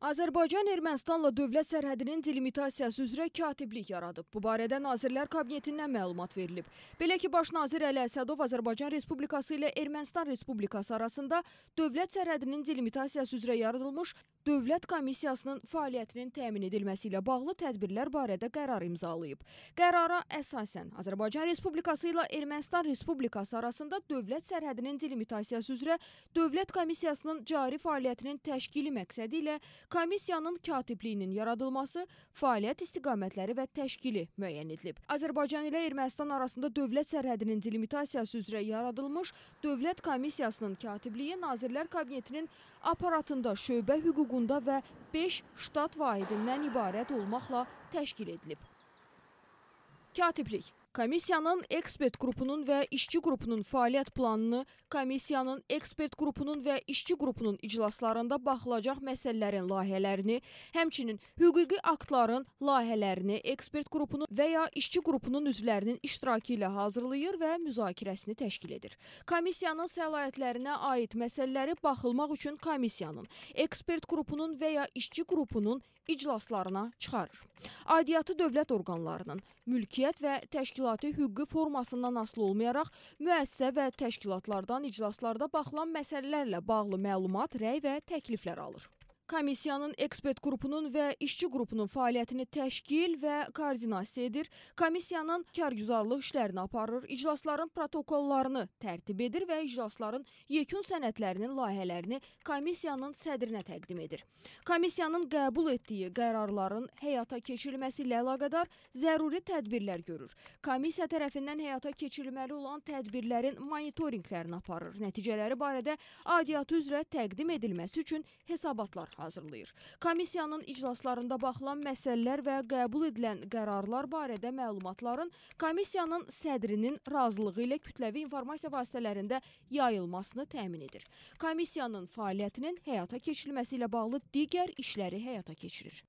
Azərbaycan Ermənistanla dövlət sərhədinin delimitasiyası üzrə katiblik yaradıb. Bu barədə Nazirlər Kabinetindən məlumat verilib. Belə ki, Başnazir Əli Əsədov Azərbaycan Respublikası ilə Ermənistan Respublikası arasında dövlət sərhədinin delimitasiyası üzrə yaradılmış Dövlət Komissiyasının fəaliyyətinin təmin edilməsi ilə bağlı tədbirlər barədə qərar imzalayıb. Qərara əsasən Azərbaycan Respublikası ilə Ermənistan Respublikası arasında dövlət sərhədinin delimitasiyası üzrə Dövlət Komissiyasının cari fəaliyyətinin təşkili məqsədi ilə komissiyanın katibliyinin yaradılması, fəaliyyət istiqamətləri və təşkili müəyyən edilib. Azərbaycan ilə Ermənistan arasında dövlət sərhədinin delimitasiyası üzrə yaradılmış Dövlət Komissiyasının katibliyi Nazirlər Kabinetinin aparatında, şöbə hüququnda və 5 ştat vahidindən ibarət olmaqla təşkil edilib. Katiblik Komissiyanın ekspert qrupunun və işçi qrupunun fəaliyyət planını, komissiyanın ekspert qrupunun və işçi qrupunun iclaslarında baxılacaq məsələlərin layihələrini, həmçinin hüquqi aktların layihələrini ekspert qrupunun və ya işçi qrupunun üzvlərinin iştirakı ilə hazırlayır və müzakirəsini təşkil edir. Komissiyanın səlahiyyətlərinə aid məsələləri baxılmaq üçün komissiyanın, ekspert qrupunun və ya işçi qrupunun iclaslarına çıxarır. Aidiyyatı dövlət orqanlarının, mülkiyyət və təşkilatlarının təşkilati hüquqi formasından asılı olmayaraq müəssisə və təşkilatlardan iclaslarda baxılan məsələlərlə bağlı məlumat, rəy və təkliflər alır. Komissiyanın ekspert qrupunun və işçi qrupunun fəaliyyətini təşkil və koordinasiya edir, komissiyanın kargüzarlıq işlərini aparır, iclasların protokollarını tərtib edir və iclasların yekun sənədlərinin layihələrini komissiyanın sədrinə təqdim edir. Komissiyanın qəbul etdiyi qərarların həyata keçirilməsi ilə əlaqədar zəruri tədbirlər görür. Komissiya tərəfindən həyata keçirilməli olan tədbirlərin monitorinqlərini aparır. Nəticələri barədə adiyyatı üzrə təqdim edilməsi üçün hesabatlar hazırlanır hazırlayır. Komissiyanın iclaslarında baxılan məsələlər və qəbul edilən qərarlar barədə məlumatların komissiyanın sədrinin razılığı ilə kütləvi informasiya vasitələrində yayılmasını təmin edir. Komissiyanın fəaliyyətinin həyata keçirilməsi ilə bağlı digər işləri həyata keçirir.